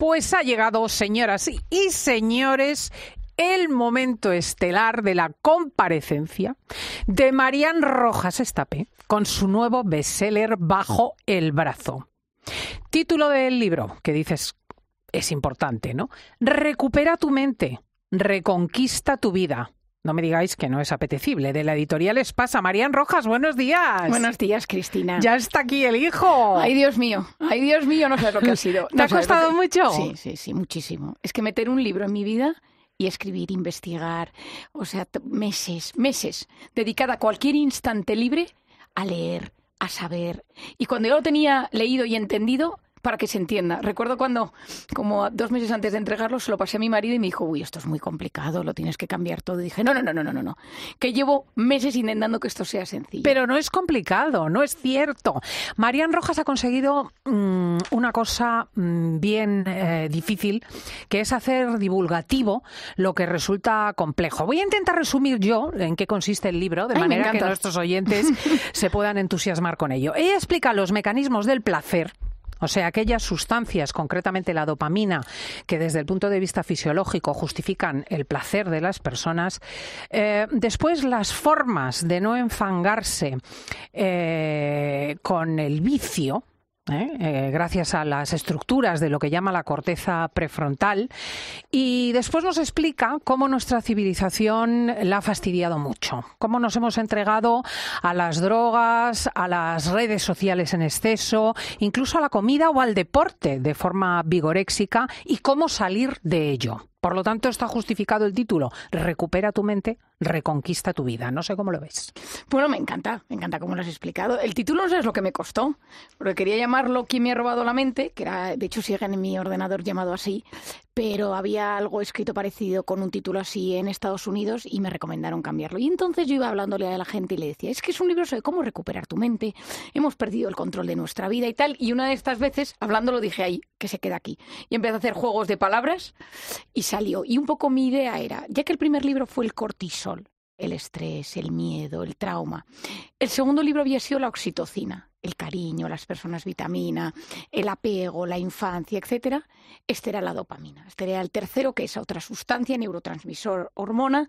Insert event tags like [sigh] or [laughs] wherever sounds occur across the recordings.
Pues ha llegado, señoras y señores, el momento estelar de la comparecencia de Marian Rojas Estape con su nuevo bestseller Bajo el Brazo. Título del libro, que dices es importante, ¿no? Recupera tu mente, reconquista tu vida, no me digáis que no es apetecible. De la editorial Espasa, Marían Rojas, buenos días. Buenos días, Cristina. Ya está aquí el hijo. Ay, Dios mío. Ay, Dios mío, no sé lo que ha sido. [laughs] ¿Te ha costado mucho? Sí, sí, sí, muchísimo. Es que meter un libro en mi vida y escribir, investigar, o sea, meses, meses, dedicada a cualquier instante libre a leer, a saber. Y cuando yo lo tenía leído y entendido, para que se entienda. Recuerdo cuando, como dos meses antes de entregarlo, se lo pasé a mi marido y me dijo, uy, esto es muy complicado, lo tienes que cambiar todo. Y dije, no, no, no, no, no, no, que llevo meses intentando que esto sea sencillo. Pero no es complicado, no es cierto. Marian Rojas ha conseguido mm, una cosa mm, bien eh, difícil, que es hacer divulgativo lo que resulta complejo. Voy a intentar resumir yo en qué consiste el libro, de manera que nuestros oyentes [laughs] se puedan entusiasmar con ello. Ella explica los mecanismos del placer o sea, aquellas sustancias, concretamente la dopamina, que desde el punto de vista fisiológico justifican el placer de las personas. Eh, después, las formas de no enfangarse eh, con el vicio, ¿eh? Eh, gracias a las estructuras de lo que llama la corteza prefrontal. Y después nos explica cómo nuestra civilización la ha fastidiado mucho, cómo nos hemos entregado a las drogas, a las redes sociales en exceso, incluso a la comida o al deporte de forma vigoréxica y cómo salir de ello. Por lo tanto, está justificado el título. Recupera tu mente, reconquista tu vida. No sé cómo lo ves. Bueno, me encanta, me encanta cómo lo has explicado. El título no es lo que me costó, porque quería llamarlo ¿Quién me ha robado la mente? que era, de hecho, sigue en mi ordenador llamado así, pero había algo escrito parecido con un título así en Estados Unidos y me recomendaron cambiarlo. Y entonces yo iba hablándole a la gente y le decía, es que es un libro sobre cómo recuperar tu mente, hemos perdido el control de nuestra vida y tal. Y una de estas veces, hablándolo, dije ahí, que se queda aquí. Y empecé a hacer juegos de palabras y salió. Y un poco mi idea era, ya que el primer libro fue el cortisol, el estrés, el miedo, el trauma, el segundo libro había sido la oxitocina el cariño, las personas vitamina, el apego, la infancia, etcétera, este era la dopamina. Este era el tercero, que es otra sustancia, neurotransmisor, hormona,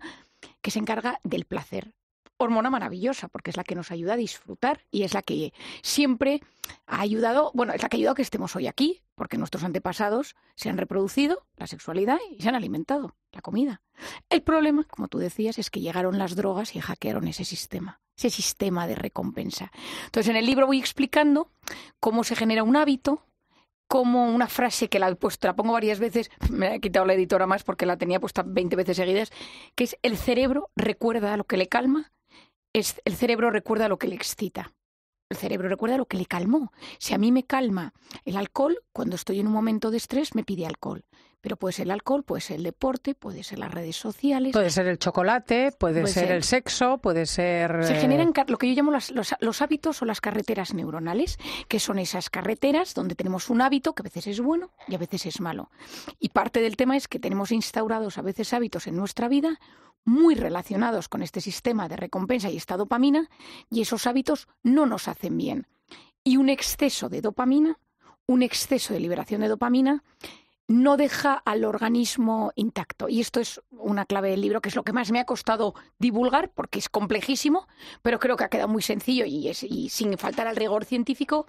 que se encarga del placer. Hormona maravillosa, porque es la que nos ayuda a disfrutar y es la que siempre ha ayudado, bueno, es la que ha ayudado a que estemos hoy aquí, porque nuestros antepasados se han reproducido la sexualidad y se han alimentado la comida. El problema, como tú decías, es que llegaron las drogas y hackearon ese sistema ese sistema de recompensa. Entonces, en el libro voy explicando cómo se genera un hábito, como una frase que la, pues, pongo varias veces, [laughs] me ha he quitado la editora más porque la tenía puesta 20 veces seguidas, que es el cerebro recuerda lo que le calma, es, el cerebro recuerda lo que le excita. El cerebro recuerda lo que le calmó. Si a mí me calma el alcohol, cuando estoy en un momento de estrés me pide alcohol. Pero puede ser el alcohol, puede ser el deporte, puede ser las redes sociales. Puede ser el chocolate, puede, ser, el sexo, puede ser... Se eh, generan lo que yo llamo los, hábitos o las carreteras neuronales, que son esas carreteras donde tenemos un hábito que a veces es bueno y a veces es malo. Y parte del tema es que tenemos instaurados a veces hábitos en nuestra vida muy relacionados con este sistema de recompensa y esta dopamina, y esos hábitos no nos hacen bien. Y un exceso de dopamina, un exceso de liberación de dopamina, no deja al organismo intacto. Y esto es una clave del libro, que es lo que más me ha costado divulgar, porque es complejísimo, pero creo que ha quedado muy sencillo y, sin faltar al rigor científico,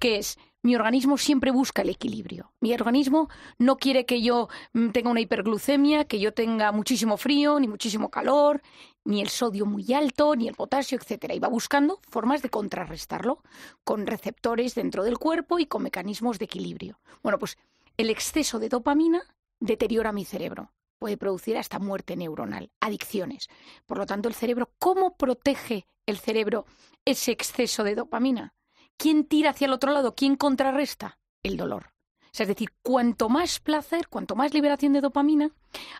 que es mi organismo siempre busca el equilibrio. Mi organismo no quiere que yo mm, tenga una hiperglucemia, que yo tenga muchísimo frío, ni muchísimo calor, ni el sodio muy alto, ni el potasio, etcétera. Y va buscando formas de contrarrestarlo con receptores dentro del cuerpo y con mecanismos de equilibrio. Bueno, pues el exceso de dopamina deteriora mi cerebro. Puede producir hasta muerte neuronal, adicciones. Por lo tanto, el cerebro, ¿cómo protege el cerebro ese exceso de dopamina? ¿Quién tira hacia el otro lado? ¿Quién contrarresta? El dolor. es decir, cuanto más placer, cuanto más liberación de dopamina,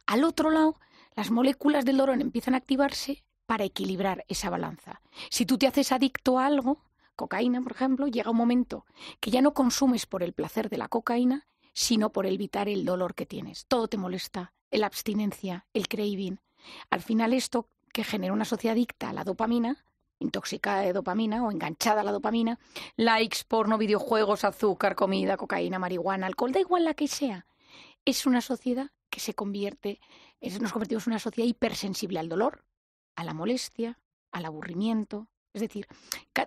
al otro lado, las moléculas del dolor empiezan a activarse para equilibrar esa balanza. Si tú te haces adicto a algo, cocaína, por ejemplo, llega un momento que ya no consumes por el placer de la cocaína sino por evitar el dolor que tienes. Todo te molesta, la abstinencia, el craving. Al final esto que genera una sociedad adicta a la dopamina, intoxicada de dopamina o enganchada a la dopamina, likes, porno, videojuegos, azúcar, comida, cocaína, marihuana, alcohol, da igual la que sea. Es una sociedad que se convierte, nos convertimos en una sociedad hipersensible al dolor, a la molestia, al aburrimiento. Es decir,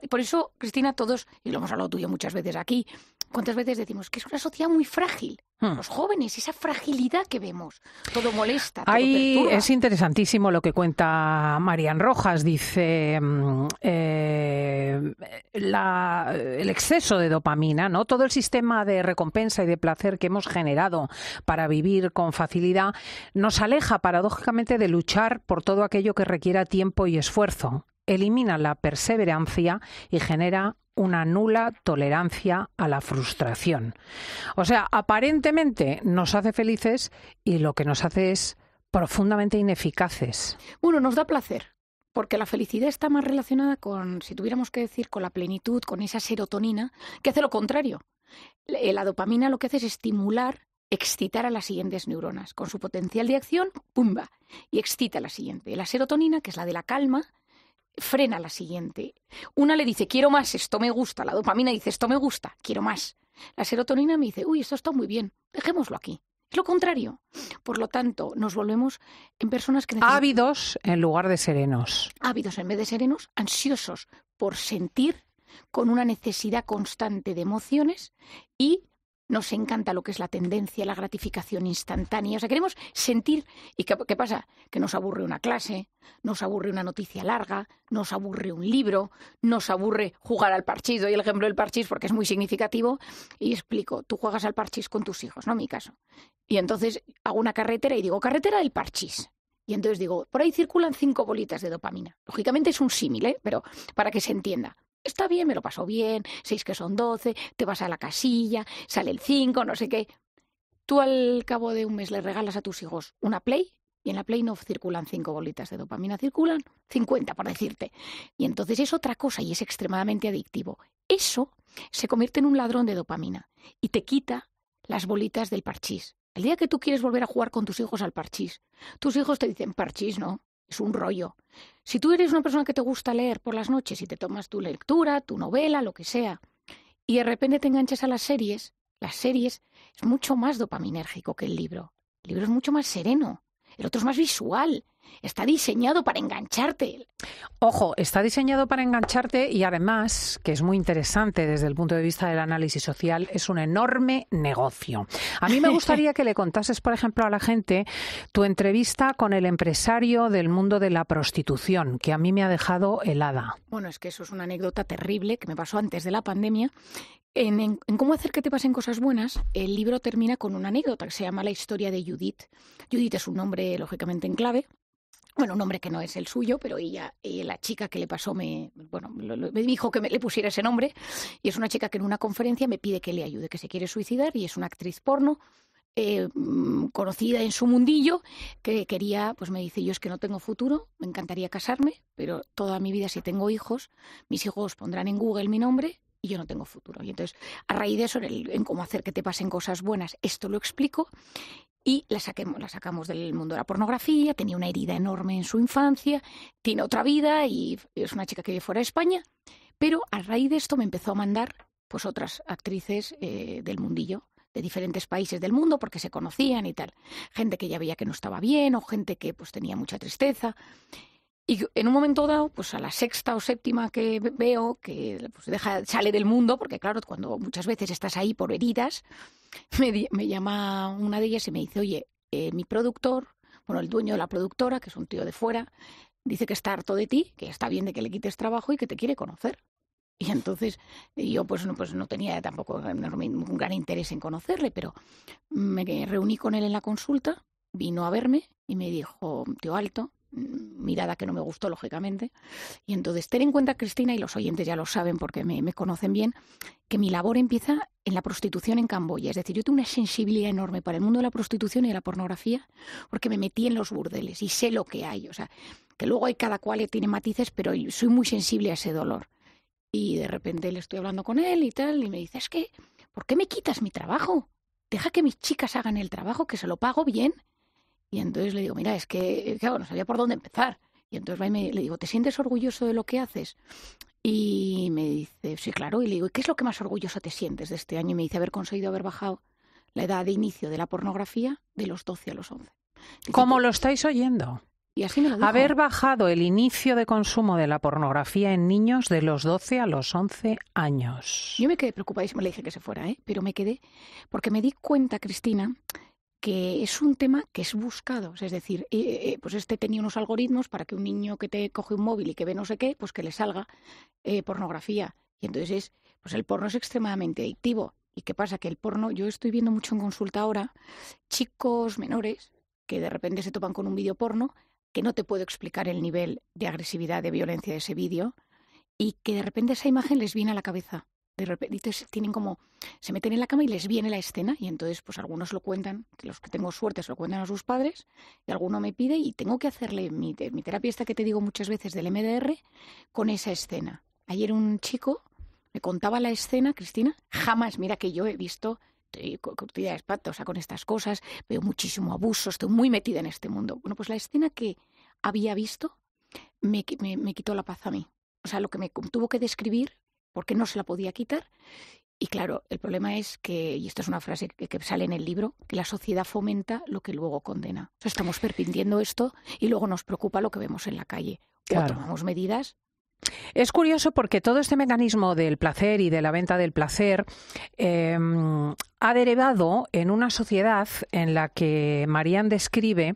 por eso, Cristina, todos, y lo hemos hablado tú y yo muchas veces aquí, ¿Cuántas veces decimos que es una sociedad muy frágil? Hmm. Los jóvenes, esa fragilidad que vemos, todo molesta. Ahí es interesantísimo lo que cuenta Marian Rojas. Dice mm, eh, el exceso de dopamina, ¿no? Todo el sistema de recompensa y de placer que hemos generado para vivir con facilidad nos aleja paradójicamente de luchar por todo aquello que requiera tiempo y esfuerzo elimina la perseverancia y genera una nula tolerancia a la frustración. O sea, aparentemente nos hace felices y lo que nos hace es profundamente ineficaces. Bueno, nos da placer, porque la felicidad está más relacionada con, si tuviéramos que decir, con la plenitud, con esa serotonina, que hace lo contrario. La dopamina lo que hace es estimular, excitar a las siguientes neuronas. Con su potencial de acción, ¡pumba! Y excita a la siguiente. La serotonina, que es la de la calma, frena la siguiente. Una le dice, quiero más, esto me gusta. La dopamina dice, esto me gusta, quiero más. La serotonina me dice, uy, esto está muy bien, dejémoslo aquí. Es lo contrario. Por lo tanto, nos volvemos en personas que... Ávidos en lugar de serenos. Ávidos en vez de serenos, ansiosos por sentir, con una necesidad constante de emociones y nos encanta lo que es la tendencia, la gratificación instantánea. O sea, queremos sentir. ¿Y qué, pasa? Que nos aburre una clase, nos aburre una noticia larga, nos aburre un libro, nos aburre jugar al parchís. Doy el ejemplo del parchís porque es muy significativo. Y explico, tú juegas al parchís con tus hijos, ¿no? Mi caso. Y entonces hago una carretera y digo, carretera del parchís. Y entonces digo, por ahí circulan cinco bolitas de dopamina. Lógicamente es un símil, ¿eh? pero para que se entienda. Está bien, me lo paso bien, seis que son doce, te vas a la casilla, sale el cinco, no sé qué. Tú al cabo de un mes le regalas a tus hijos una Play y en la Play no circulan cinco bolitas de dopamina, circulan cincuenta, por decirte. Y entonces es otra cosa y es extremadamente adictivo. Eso se convierte en un ladrón de dopamina y te quita las bolitas del parchís. El día que tú quieres volver a jugar con tus hijos al parchís, tus hijos te dicen parchís, no, es un rollo. Si tú eres una persona que te gusta leer por las noches y te tomas tu lectura, tu novela, lo que sea, y de repente te enganchas a las series, las series es mucho más dopaminérgico que el libro. El libro es mucho más sereno, el otro es más visual, está diseñado para engancharte. Ojo, está diseñado para engancharte y además, que es muy interesante desde el punto de vista del análisis social, es un enorme negocio. A mí me [laughs] gustaría que le contases, por ejemplo, a la gente tu entrevista con el empresario del mundo de la prostitución, que a mí me ha dejado helada. Bueno, es que eso es una anécdota terrible que me pasó antes de la pandemia. En, cómo hacer que te pasen cosas buenas, el libro termina con una anécdota que se llama La historia de Judith. Judith es un nombre lógicamente en clave bueno, un nombre que no es el suyo, pero ella, eh, la chica que le pasó, me, bueno, me dijo que me, le pusiera ese nombre, y es una chica que en una conferencia me pide que le ayude, que se quiere suicidar, y es una actriz porno. Eh, mm, conocida en su mundillo, que quería, pues me dice, yo es que no tengo futuro, me encantaría casarme, pero toda mi vida si tengo hijos, mis hijos pondrán en Google mi nombre y yo no tengo futuro. Y entonces, a raíz de eso, en, cómo hacer que te pasen cosas buenas, esto lo explico y la, sacamos del mundo de la pornografía, tenía una herida enorme en su infancia, tiene otra vida y es una chica que vive fuera de España, pero a raíz de esto me empezó a mandar pues otras actrices eh, del mundillo de diferentes países del mundo porque se conocían y tal. Gente que ya veía que no estaba bien o gente que pues tenía mucha tristeza. Y en un momento dado, pues a la sexta o séptima que veo que pues, deja, sale del mundo, porque claro, cuando muchas veces estás ahí por heridas, [laughs] me, me llama una de ellas y me dice, oye, eh, mi productor, bueno, el dueño de la productora, que es un tío de fuera, dice que está harto de ti, que está bien de que le quites trabajo y que te quiere conocer. Y entonces yo pues no, pues no tenía tampoco un eh, gran interés en conocerle, pero me reuní con él en la consulta, vino a verme y me dijo, tío Alto, Mm, mirada que no me gustó, lógicamente. Y entonces, ten en cuenta, Cristina, y los oyentes ya lo saben porque me, conocen bien, que mi labor empieza en la prostitución en Camboya. Es decir, yo tengo una sensibilidad enorme para el mundo de la prostitución y de la pornografía porque me metí en los burdeles y sé lo que hay. O sea, que luego hay cada cual y tiene matices, pero soy muy sensible a ese dolor. Y de repente le estoy hablando con él y tal, y me dice, es que, ¿por qué me quitas mi trabajo? Deja que mis chicas hagan el trabajo, que se lo pago bien y entonces le digo, mira, es que, no sabía por dónde empezar. Y entonces va y le digo, ¿te sientes orgulloso de lo que haces? Y me dice, sí, claro. Y le digo, ¿qué es lo que más orgulloso te sientes de este año? Y me dice haber conseguido haber bajado la edad de inicio de la pornografía de los 12 a los 11. Como lo estáis oyendo. Y así me Haber bajado el inicio de consumo de la pornografía en niños de los 12 a los 11 años. Yo me quedé preocupadísima, le dije que se fuera, ¿eh? pero me quedé porque me di cuenta, Cristina, que es un tema que es buscado. Es decir, eh, eh, pues este tenía unos algoritmos para que un niño que te coge un móvil y que ve no sé qué, pues que le salga eh, pornografía. Y entonces, pues el porno es extremadamente adictivo. ¿Y qué pasa? Que el porno, yo estoy viendo mucho en consulta ahora, chicos menores que de repente se topan con un vídeo porno, que no te puedo explicar el nivel de agresividad, de violencia de ese vídeo, y que de repente esa imagen les viene a la cabeza de repente tienen como, se meten en la cama y les viene la escena y entonces pues algunos lo cuentan, los que tengo suerte se lo cuentan a sus padres y alguno me pide y tengo que hacerle mi, mi terapia esta que te digo muchas veces del MDR con esa escena. Ayer un chico me contaba la escena, Cristina, jamás, mira que yo he visto de o sea, con estas cosas, veo muchísimo abuso, estoy muy metida en este mundo. Bueno, pues la escena que había visto me, me quitó la paz a mí. O sea, lo que me tuvo que describir porque no se la podía quitar. Y claro, el problema es que, y esto es una frase que, sale en el libro, que la sociedad fomenta lo que luego condena. estamos perpintiendo esto y luego nos preocupa lo que vemos en la calle. O tomamos medidas es curioso porque todo este mecanismo del placer y de la venta del placer em, ha derivado en una sociedad en la que Marían describe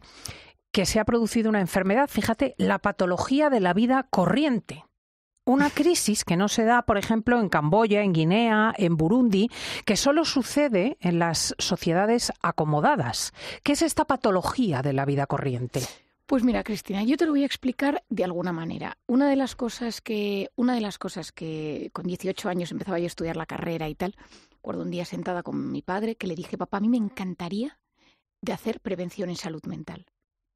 que se ha producido una enfermedad, fíjate, la patología de la vida corriente una crisis que no se da, por ejemplo, en Camboya, en Guinea, en Burundi, que solo sucede en las sociedades acomodadas. ¿Qué es esta patología de la vida corriente? Pues mira, Cristina, yo te lo voy a explicar de alguna manera. Una de las cosas que, una de las cosas que con 18 años empezaba yo a estudiar la carrera y tal, recuerdo un día sentada con mi padre que le dije, papá, a mí me encantaría de hacer prevención en salud mental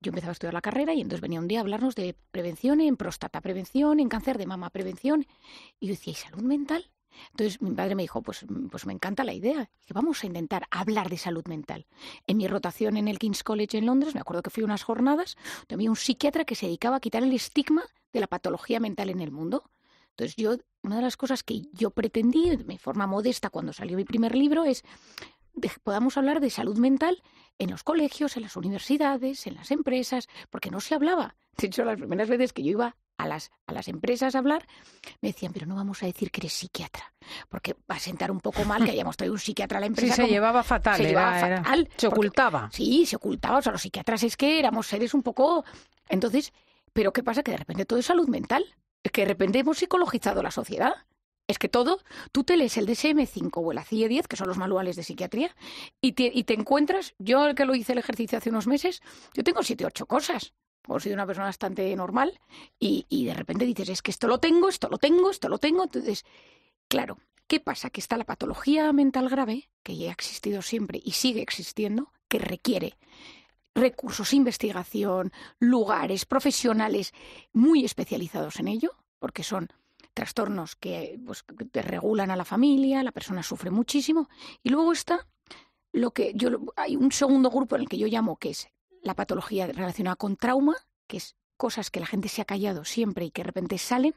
yo empezaba a estudiar la carrera y entonces venía un día a hablarnos de prevención en próstata, prevención en cáncer de mama, prevención. Y yo decía, ¿y salud mental? Entonces mi padre me dijo, pues, pues me encanta la idea, que vamos a intentar hablar de salud mental. En mi rotación en el King's College en Londres, me acuerdo que fui unas jornadas, tenía un psiquiatra que se dedicaba a quitar el estigma de la patología mental en el mundo. Entonces yo, una de las cosas que yo pretendí de forma modesta cuando salió mi primer libro es, podamos hablar de salud mental en los colegios, en las universidades, en las empresas, porque no se hablaba. De hecho, las primeras veces que yo iba a las, a las empresas a hablar, me decían, pero no vamos a decir que eres psiquiatra, porque va a sentar un poco mal que hayamos traído un psiquiatra a la empresa. Sí, se llevaba fatal. Se, se ocultaba. sí, se ocultaba. O sea, los psiquiatras es que éramos seres un poco... Entonces, pero ¿qué pasa? Que de repente todo es salud mental. que de repente hemos psicologizado la sociedad es que todo, tú te lees el DSM-5 o el ACIE-10, que son los manuales de psiquiatría, y te, encuentras, yo que lo hice el ejercicio hace unos meses, yo tengo siete, ocho cosas. O soy una persona bastante normal y, y de repente dices, es que esto lo tengo, esto lo tengo, esto lo tengo. Entonces, claro, ¿qué pasa? Que está la patología mental grave, que ya ha existido siempre y sigue existiendo, que requiere recursos, investigación, lugares, profesionales muy especializados en ello, porque son trastornos que, pues, que regulan a la familia, la persona sufre muchísimo. Y luego está lo que yo hay un segundo grupo en el que yo llamo que es la patología relacionada con trauma, que es cosas que la gente se ha callado siempre y que de repente salen,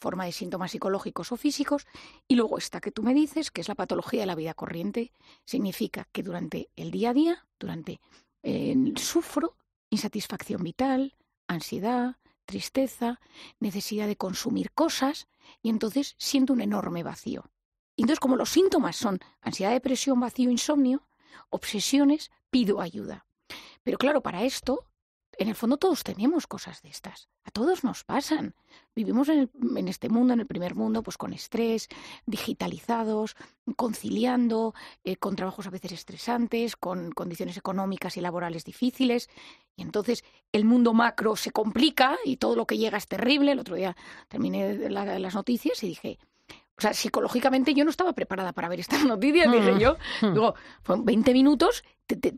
forma de síntomas psicológicos o físicos, y luego está que tú me dices, que es la patología de la vida corriente, significa que durante el día a día, durante el eh, sufro insatisfacción vital, ansiedad, tristeza, necesidad de consumir cosas y entonces siento un enorme vacío. Y entonces como los síntomas son ansiedad, depresión, vacío, insomnio, obsesiones, pido ayuda. Pero claro, para esto en el fondo todos tenemos cosas de estas, a todos nos pasan. Vivimos en, este mundo, en el primer mundo, pues con estrés, digitalizados, conciliando, eh, con trabajos a veces estresantes, con condiciones económicas y laborales difíciles. Y entonces el mundo macro se complica y todo lo que llega es terrible. El otro día terminé las noticias y dije, o sea, psicológicamente yo no estaba preparada para ver esta [laughs] noticia, mm, dije yo. Mm. Digo, fueron 20 minutos, te,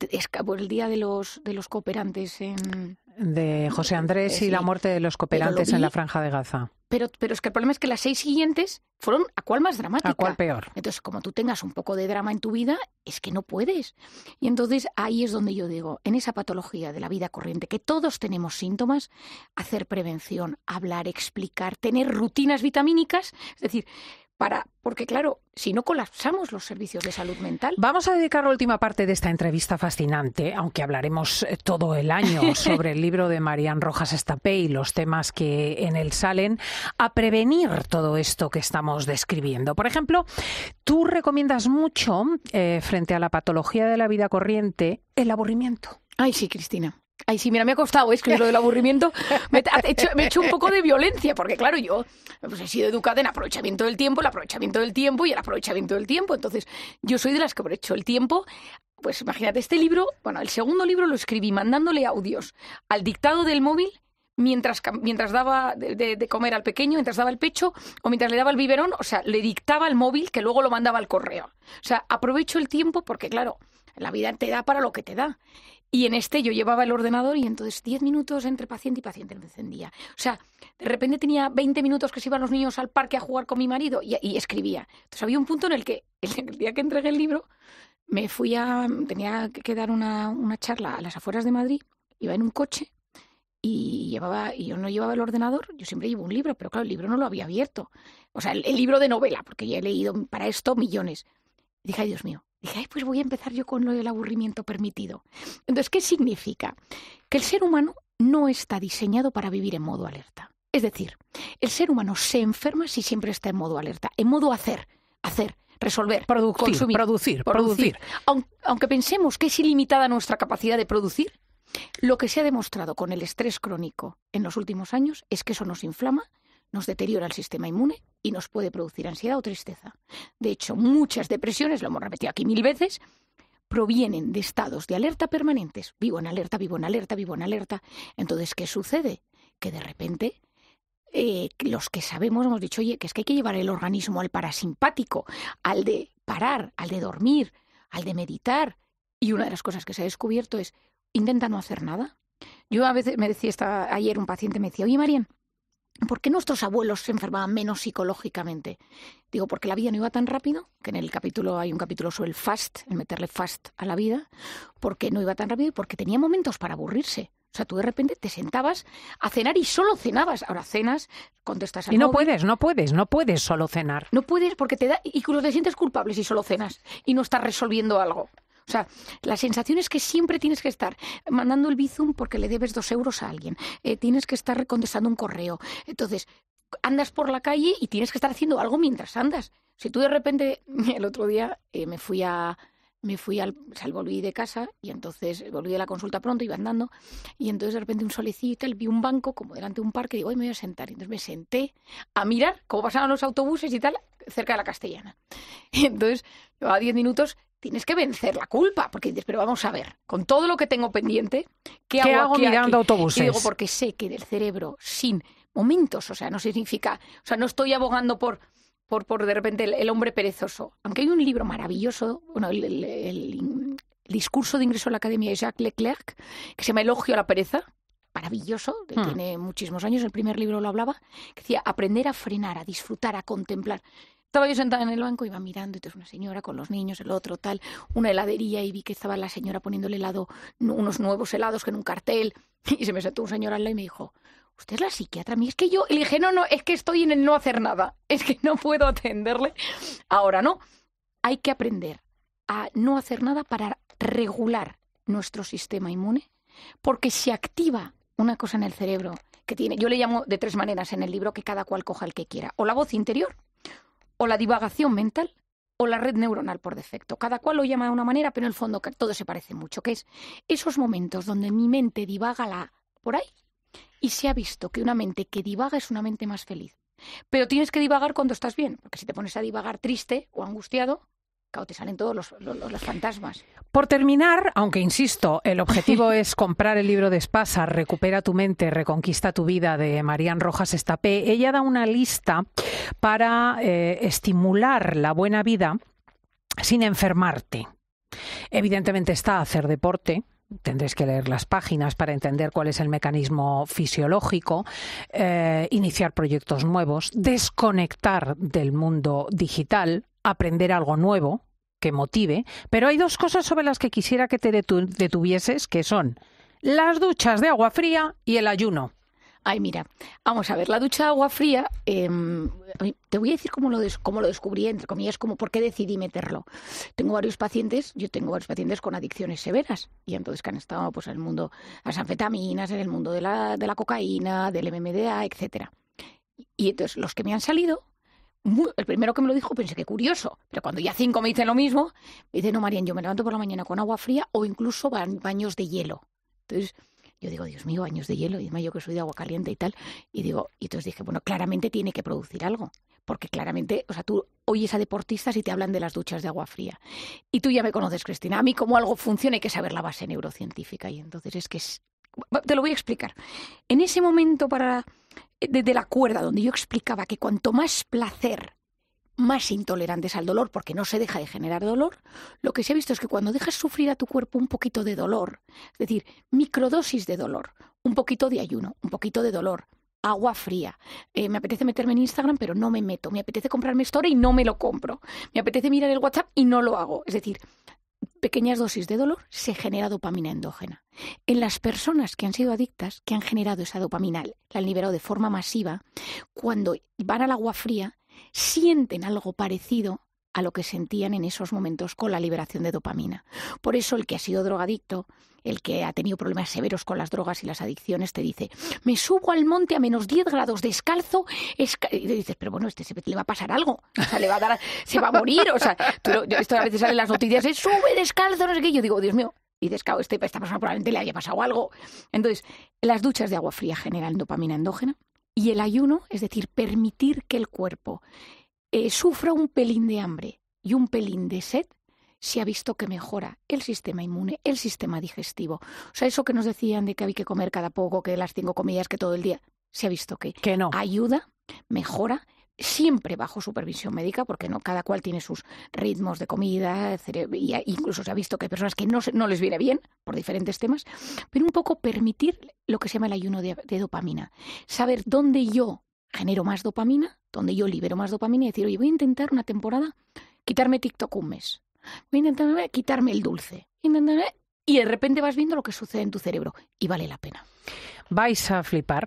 el día de los, de los cooperantes en... De José Andrés y la muerte de los cooperantes en la Franja de Gaza. Pero, pero es que el problema es que las seis siguientes fueron a cuál más dramática. A cuál peor. Entonces, como tú tengas un poco de drama en tu vida, es que no puedes. Y entonces ahí es donde yo digo, en esa patología de la vida corriente, que todos tenemos síntomas, hacer prevención, hablar, explicar, tener rutinas vitamínicas, es decir, para, porque claro, si no colapsamos los servicios de salud mental. Vamos a dedicar la última parte de esta entrevista fascinante, aunque hablaremos eh, todo el año [laughs] sobre el libro de Marian Rojas Estapé y los temas que en él salen, a prevenir todo esto que estamos describiendo. Por ejemplo, tú recomiendas mucho, eh, frente a la patología de la vida corriente, el aburrimiento. Ay, sí, Cristina. Ay, sí, mira, me ha costado, escribir lo del aburrimiento me he hecho, un poco de violencia, porque claro, yo pues, he sido educada en aprovechamiento del tiempo, el aprovechamiento del tiempo y el aprovechamiento del tiempo. Entonces, yo soy de las que aprovecho el tiempo. Pues imagínate, este libro, bueno, el segundo libro lo escribí mandándole audios al dictado del móvil mientras, mientras daba de, de, comer al pequeño, mientras daba el pecho o mientras le daba el biberón, o sea, le dictaba al móvil que luego lo mandaba al correo. O sea, aprovecho el tiempo porque, claro, la vida te da para lo que te da. Y en este yo llevaba el ordenador y entonces 10 minutos entre paciente y paciente lo encendía. O sea, de repente tenía 20 minutos que se iban los niños al parque a jugar con mi marido y, escribía. Entonces había un punto en el que [laughs] el día que entregué el libro me fui a... tenía que dar una, una charla a las afueras de Madrid, iba en un coche y llevaba y yo no llevaba el ordenador, yo siempre llevo un libro, pero claro, el libro no lo había abierto. O sea, el, libro de novela, porque ya he leído para esto millones. dije, ay Dios mío, Dije, pues voy a empezar yo con lo del aburrimiento permitido. Entonces, ¿qué significa? Que el ser humano no está diseñado para vivir en modo alerta. Es decir, el ser humano se enferma si siempre está en modo alerta, en modo hacer, hacer, resolver, producir, consumir, producir. producir. Aunque pensemos que es ilimitada nuestra capacidad de producir, lo que se ha demostrado con el estrés crónico en los últimos años es que eso nos inflama, nos deteriora el sistema inmune y nos puede producir ansiedad o tristeza. De hecho, muchas depresiones, lo hemos repetido aquí mil veces, provienen de estados de alerta permanentes. Vivo en alerta, vivo en alerta, vivo en alerta. Entonces, ¿qué sucede? Que de repente eh, los que sabemos hemos dicho, oye, que es que hay que llevar el organismo al parasimpático, al de parar, al de dormir, al de meditar. Y una de las cosas que se ha descubierto es, intenta no hacer nada. Yo a veces me decía, esta, ayer un paciente me decía, oye, Marian, ¿Por qué nuestros abuelos se enfermaban menos psicológicamente? Digo, porque la vida no iba tan rápido, que en el capítulo hay un capítulo sobre el fast, el meterle fast a la vida, porque no iba tan rápido y porque tenía momentos para aburrirse. O sea, tú de repente te sentabas a cenar y solo cenabas. Ahora cenas, contestas a Y no puedes, no puedes, no puedes solo cenar. No puedes porque te da. y te sientes culpable si solo cenas y no estás resolviendo algo. O sea, la sensación es que siempre tienes que estar mandando el bizum porque le debes dos euros a alguien. Eh, tienes que estar contestando un correo. Entonces, andas por la calle y tienes que estar haciendo algo mientras andas. Si tú de repente, [laughs] el otro día eh, me fui a, me fui al, o sea, volví de casa y entonces volví de la consulta pronto, iba andando y entonces de repente un solecito, vi un banco como delante de un parque y digo, hoy me voy a sentar. entonces me senté a mirar cómo pasaban los autobuses y tal cerca de la castellana. [laughs] Y entonces, a diez minutos tienes que vencer la culpa, porque dices, pero vamos a ver, con todo lo que tengo pendiente, ¿qué, hago, mirando autobuses? Y digo, porque sé que del cerebro, sin momentos, o sea, no significa, o sea, no estoy abogando por, por, de repente el, hombre perezoso. Aunque hay un libro maravilloso, bueno, el, discurso de ingreso a la academia de Jacques Leclerc, que se llama Elogio a la pereza, maravilloso, que hmm. tiene muchísimos años, el primer libro lo hablaba, que decía aprender a frenar, a disfrutar, a contemplar. Estaba yo sentada en el banco, iba mirando, entonces una señora con los niños, el otro, tal, una heladería, y vi que estaba la señora poniéndole helado, unos nuevos helados que en un cartel, [laughs] y se me sentó un señor al lado y me dijo, usted es la psiquiatra, a es que yo, le dije, no, no, es que estoy en el no hacer nada, es que no puedo atenderle. Ahora no, hay que aprender a no hacer nada para regular nuestro sistema inmune, porque se activa una cosa en el cerebro que tiene, yo le llamo de tres maneras en el libro que cada cual coja el que quiera, o la voz interior, o la divagación mental o la red neuronal por defecto. Cada cual lo llama de una manera, pero en el fondo todo se parece mucho, que es esos momentos donde mi mente divaga la, por ahí y se ha visto que una mente que divaga es una mente más feliz. Pero tienes que divagar cuando estás bien, porque si te pones a divagar triste o angustiado, o te salen todos los, los, fantasmas. Por terminar, aunque insisto, el objetivo [laughs] es comprar el libro de Espasa, Recupera tu mente, reconquista tu vida, de Marían Rojas Estapé, ella da una lista para eh, estimular la buena vida sin enfermarte. Evidentemente está hacer deporte, tendréis que leer las páginas para entender cuál es el mecanismo fisiológico, eh, iniciar proyectos nuevos, desconectar del mundo digital, aprender algo nuevo, que motive, pero hay dos cosas sobre las que quisiera que te detuvieses, que son las duchas de agua fría y el ayuno. Ay, mira, vamos a ver, la ducha de agua fría, em, te voy a decir cómo lo, lo descubrí, entre comillas, como por qué decidí meterlo. Tengo varios pacientes, yo tengo varios pacientes con adicciones severas, y entonces que han estado pues, en el mundo de las anfetaminas, en el mundo de la, cocaína, del MMDA, etcétera. Y entonces los que me han salido el primero que me lo dijo pensé que curioso, pero cuando ya cinco me dicen lo mismo, me dice no, Marian, yo me levanto por la mañana con agua fría o incluso baños de hielo. Entonces, yo digo, Dios mío, baños de hielo, y además yo que soy de agua caliente y tal, y digo, y entonces dije, bueno, claramente tiene que producir algo, porque claramente, o sea, tú oyes a deportistas y te hablan de las duchas de agua fría. Y tú ya me conoces, Cristina, a mí como algo funciona hay que saber la base neurocientífica, y entonces es que es... Te lo voy a explicar. En ese momento para eh, desde la cuerda, donde yo explicaba que cuanto más placer, más intolerantes al dolor, porque no se deja de generar dolor, lo que se ha visto es que cuando dejas sufrir a tu cuerpo un poquito de dolor, es decir, microdosis de dolor, un poquito de ayuno, un poquito de dolor, agua fría. Eh, me apetece meterme en Instagram, pero no me meto. Me apetece comprarme esto y no me lo compro. Me apetece mirar el WhatsApp y no lo hago. Es decir, pequeñas dosis de dolor se genera dopamina endógena. En las personas que han sido adictas, que han generado esa dopamina, la han liberado de forma masiva, cuando van al agua fría, sienten algo parecido a lo que sentían en esos momentos con la liberación de dopamina. Por eso el que ha sido drogadicto, el que ha tenido problemas severos con las drogas y las adicciones, te dice, me subo al monte a menos 10 grados descalzo, y y dices, pero bueno, este se le va a pasar algo, o sea, le va a dar, se va a morir, o sea, esto a veces sale las noticias, se sube descalzo, no sé qué, yo digo, Dios mío, y dices, este, esta persona probablemente le haya pasado algo. Entonces, las duchas de agua fría generan dopamina endógena y el ayuno, es decir, permitir que el cuerpo eh, sufra un pelín de hambre y un pelín de sed, se ha visto que mejora el sistema inmune, el sistema digestivo. O sea, eso que nos decían de que había que comer cada poco, que las cinco comidas, que todo el día, se ha visto que, no. ayuda, mejora, siempre bajo supervisión médica, porque no cada cual tiene sus ritmos de comida, incluso se ha visto que hay personas que no, les viene bien por diferentes temas, pero un poco permitir lo que se llama el ayuno de dopamina, saber dónde yo genero más dopamina, donde yo libero más dopamina y decir, oye, voy a intentar una temporada quitarme TikTok un mes, voy a intentar quitarme el dulce, y de repente vas viendo lo que sucede en tu cerebro y vale la pena. Vais a flipar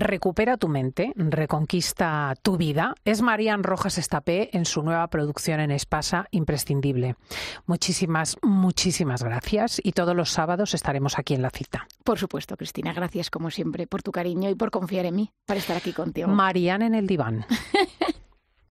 Recupera tu mente, reconquista tu vida. Es Marian Rojas Estapé en su nueva producción en Espasa, imprescindible. Muchísimas, muchísimas gracias y todos los sábados estaremos aquí en la cita. Por supuesto, Cristina, gracias como siempre por tu cariño y por confiar en mí para estar aquí contigo. Marian en el diván. [laughs]